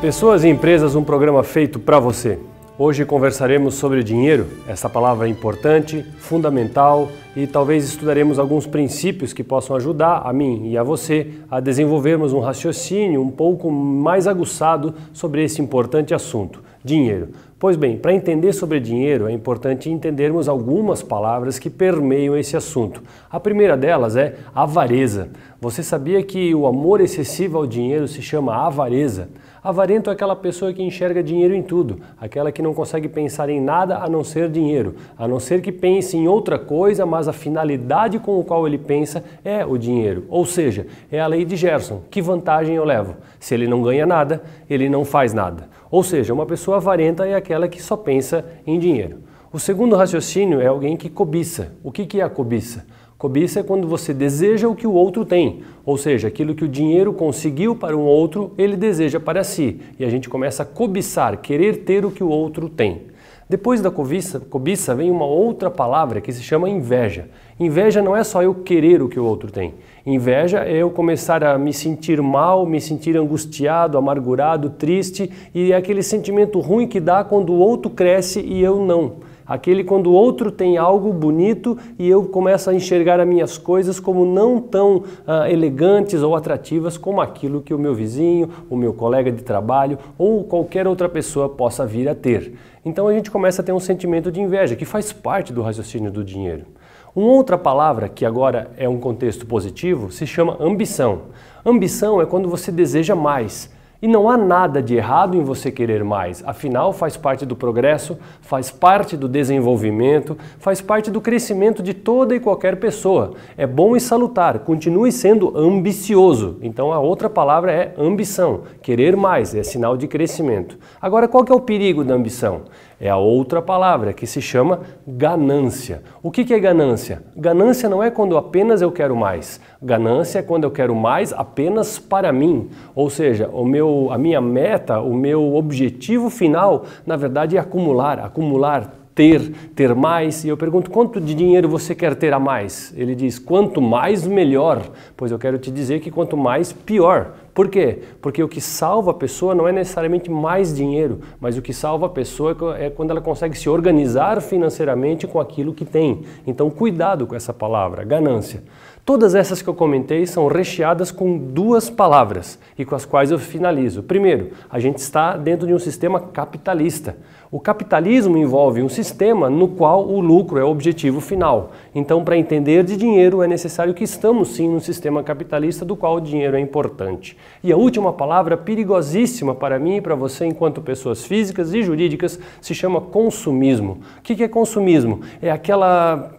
Pessoas e Empresas, um programa feito para você. Hoje conversaremos sobre dinheiro, essa palavra importante, fundamental e talvez estudaremos alguns princípios que possam ajudar a mim e a você a desenvolvermos um raciocínio um pouco mais aguçado sobre esse importante assunto, dinheiro. Pois bem, para entender sobre dinheiro é importante entendermos algumas palavras que permeiam esse assunto. A primeira delas é avareza. Você sabia que o amor excessivo ao dinheiro se chama avareza? Avarento é aquela pessoa que enxerga dinheiro em tudo, aquela que não consegue pensar em nada a não ser dinheiro, a não ser que pense em outra coisa, mas a finalidade com o qual ele pensa é o dinheiro. Ou seja, é a lei de Gerson. Que vantagem eu levo? Se ele não ganha nada, ele não faz nada. Ou seja, uma pessoa avarenta é aquela aquela que só pensa em dinheiro. O segundo raciocínio é alguém que cobiça. O que, que é a cobiça? Cobiça é quando você deseja o que o outro tem, ou seja, aquilo que o dinheiro conseguiu para um outro, ele deseja para si. E a gente começa a cobiçar, querer ter o que o outro tem. Depois da cobiça, cobiça vem uma outra palavra que se chama inveja. Inveja não é só eu querer o que o outro tem. Inveja é eu começar a me sentir mal, me sentir angustiado, amargurado, triste e é aquele sentimento ruim que dá quando o outro cresce e eu não. Aquele quando o outro tem algo bonito e eu começo a enxergar as minhas coisas como não tão ah, elegantes ou atrativas como aquilo que o meu vizinho, o meu colega de trabalho ou qualquer outra pessoa possa vir a ter. Então a gente começa a ter um sentimento de inveja, que faz parte do raciocínio do dinheiro. Uma outra palavra, que agora é um contexto positivo, se chama ambição. Ambição é quando você deseja mais e não há nada de errado em você querer mais, afinal, faz parte do progresso, faz parte do desenvolvimento, faz parte do crescimento de toda e qualquer pessoa. É bom e salutar, continue sendo ambicioso. Então, a outra palavra é ambição. Querer mais é sinal de crescimento. Agora, qual que é o perigo da ambição? é a outra palavra que se chama ganância. O que, é ganância? Ganância não é quando apenas eu quero mais. Ganância é quando eu quero mais apenas para mim. Ou seja, o meu meu, a minha meta, o meu objetivo final, na verdade, é acumular, acumular, ter, ter mais. E eu pergunto: quanto de dinheiro você quer ter a mais? Ele diz: quanto mais, melhor. Pois eu quero te dizer que quanto mais, pior. Por quê? Porque o que salva a pessoa não é necessariamente mais dinheiro, mas o que salva a pessoa é, é quando ela consegue se organizar financeiramente com aquilo que tem. Então, cuidado com essa palavra, ganância. Todas essas que eu comentei são recheadas com duas palavras e com as quais eu finalizo. Primeiro, a gente está dentro de um sistema capitalista. O capitalismo envolve um sistema no qual o lucro é o objetivo final. Então, para entender de dinheiro, é necessário que estamos sim no sistema capitalista do qual o dinheiro é importante. E a última palavra, perigosíssima para mim e para você, enquanto pessoas físicas e jurídicas, se chama consumismo. O que é consumismo? É aquela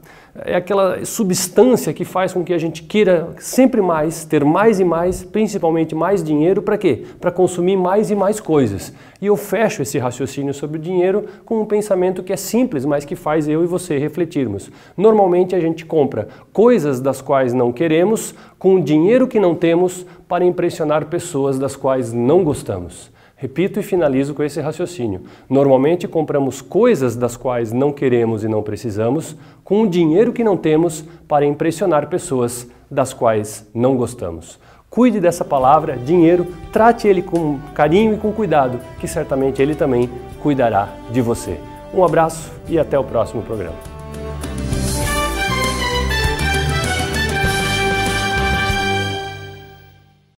é aquela substância que faz com que a gente queira sempre mais, ter mais e mais, principalmente mais dinheiro, para quê? Para consumir mais e mais coisas. E eu fecho esse raciocínio sobre o dinheiro com um pensamento que é simples, mas que faz eu e você refletirmos. Normalmente a gente compra coisas das quais não queremos com o dinheiro que não temos para impressionar pessoas das quais não gostamos. Repito e finalizo com esse raciocínio. Normalmente compramos coisas das quais não queremos e não precisamos com o dinheiro que não temos para impressionar pessoas das quais não gostamos. Cuide dessa palavra, dinheiro, trate ele com carinho e com cuidado, que certamente ele também cuidará de você. Um abraço e até o próximo programa.